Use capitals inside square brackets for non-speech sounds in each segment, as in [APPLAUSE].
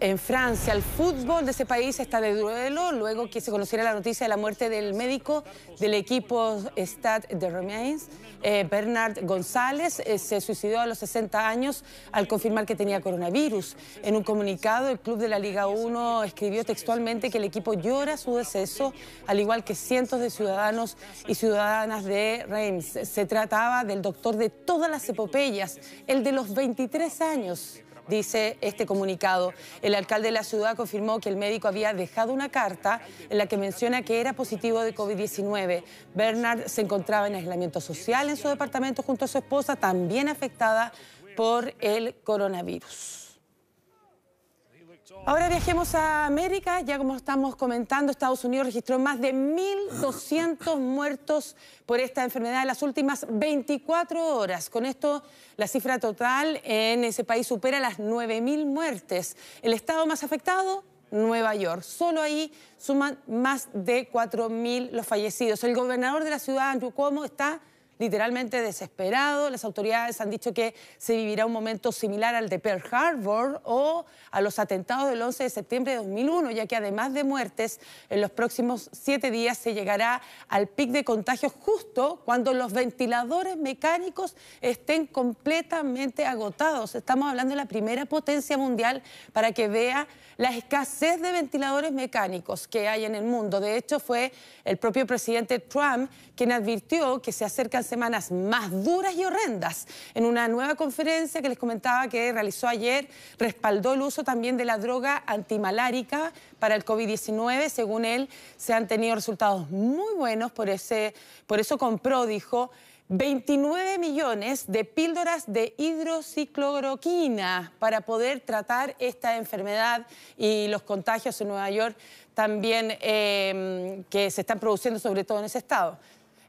en Francia. El fútbol de ese país está de duelo luego que se conociera la noticia de la muerte del médico del equipo Stade de Reims, eh, Bernard González. Eh, se suicidó a los 60 años al confirmar que tenía coronavirus. En un comunicado, el club de la Liga 1 escribió textualmente que el equipo llora su deceso, al igual que cientos de ciudadanos y ciudadanas de Reims. Se trataba del doctor de todas las epopeyas, el de los 23 años dice este comunicado. El alcalde de la ciudad confirmó que el médico había dejado una carta en la que menciona que era positivo de COVID-19. Bernard se encontraba en aislamiento social en su departamento junto a su esposa, también afectada por el coronavirus. Ahora viajemos a América, ya como estamos comentando, Estados Unidos registró más de 1.200 [LAUGHS] muertos por esta enfermedad en las últimas 24 horas. Con esto, la cifra total en ese país supera las 9.000 muertes. El estado más afectado, Nueva York. Solo ahí suman más de 4.000 los fallecidos. El gobernador de la ciudad, Andrew Cuomo, está literalmente desesperado. Las autoridades han dicho que se vivirá un momento similar al de Pearl Harbor o a los atentados del 11 de septiembre de 2001, ya que además de muertes, en los próximos siete días se llegará al pic de contagios justo cuando los ventiladores mecánicos estén completamente agotados. Estamos hablando de la primera potencia mundial para que vea la escasez de ventiladores mecánicos que hay en el mundo. De hecho, fue el propio presidente Trump quien advirtió que se acercan semanas más duras y horrendas. En una nueva conferencia que les comentaba que realizó ayer, respaldó el uso también de la droga antimalárica para el COVID-19. Según él, se han tenido resultados muy buenos, por, ese, por eso compró, dijo, 29 millones de píldoras de hidrocicloroquina para poder tratar esta enfermedad y los contagios en Nueva York también eh, que se están produciendo sobre todo en ese estado.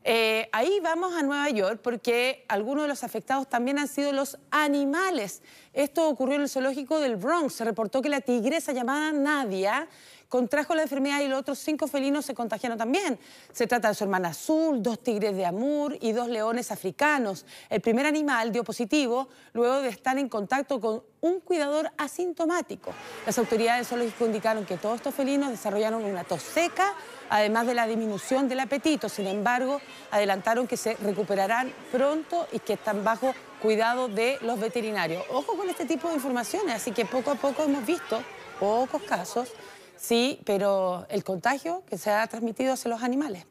Eh, ahí vamos a Nueva York porque algunos de los afectados también han sido los animales. Esto ocurrió en el zoológico del Bronx. Se reportó que la tigresa llamada Nadia, contrajo la enfermedad y los otros cinco felinos se contagiaron también. Se trata de su hermana azul, dos tigres de Amur y dos leones africanos. El primer animal dio positivo luego de estar en contacto con un cuidador asintomático. Las autoridades zoológicas indicaron que todos estos felinos desarrollaron una tos seca, además de la disminución del apetito. Sin embargo, adelantaron que se recuperarán pronto y que están bajo cuidado de los veterinarios. Ojo con este tipo de informaciones, así que poco a poco hemos visto pocos casos Sí, pero el contagio que se ha transmitido hacia los animales.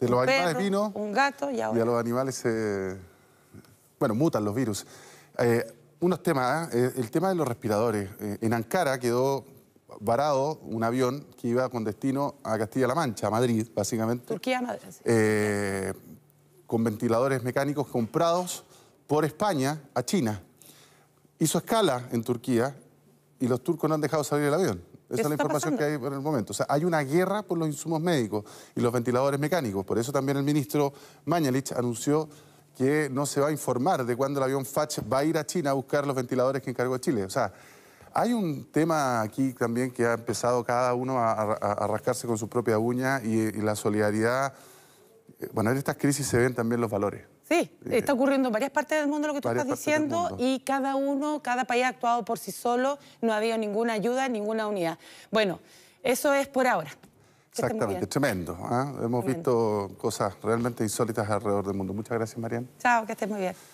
De los animales vino. Un gato y ahora. Y a los animales se. bueno, mutan los virus. Eh, unos temas, ¿eh? Eh, el tema de los respiradores. en Ankara quedó varado un avión que iba con destino a Castilla-La Mancha, a Madrid, básicamente. Turquía, Madrid. Sí. con ventiladores mecánicos comprados por España a China. Hizo escala en Turquía y los turcos no han dejado salir el avión. Esa es la información que hay por el momento. O sea, hay una guerra por los insumos médicos y los ventiladores mecánicos. Por eso también el ministro Mañalich anunció que no se va a informar de cuándo el avión Fach va a ir a China a buscar los ventiladores que encargó Chile. O sea, hay un tema aquí también que ha empezado cada uno a, rascarse con su propia uña y la solidaridad. Eh, bueno, en estas crisis se ven también los valores. Sí, está ocurriendo en varias partes del mundo lo que tú estás diciendo y cada uno, cada país ha actuado por sí solo, no ha habido ninguna ayuda, ninguna unidad. Bueno, eso es por ahora. Exactamente, tremendo. ¿ah? Hemos visto cosas realmente insólitas alrededor del mundo. Muchas gracias, Marian. Chao, que estés muy bien.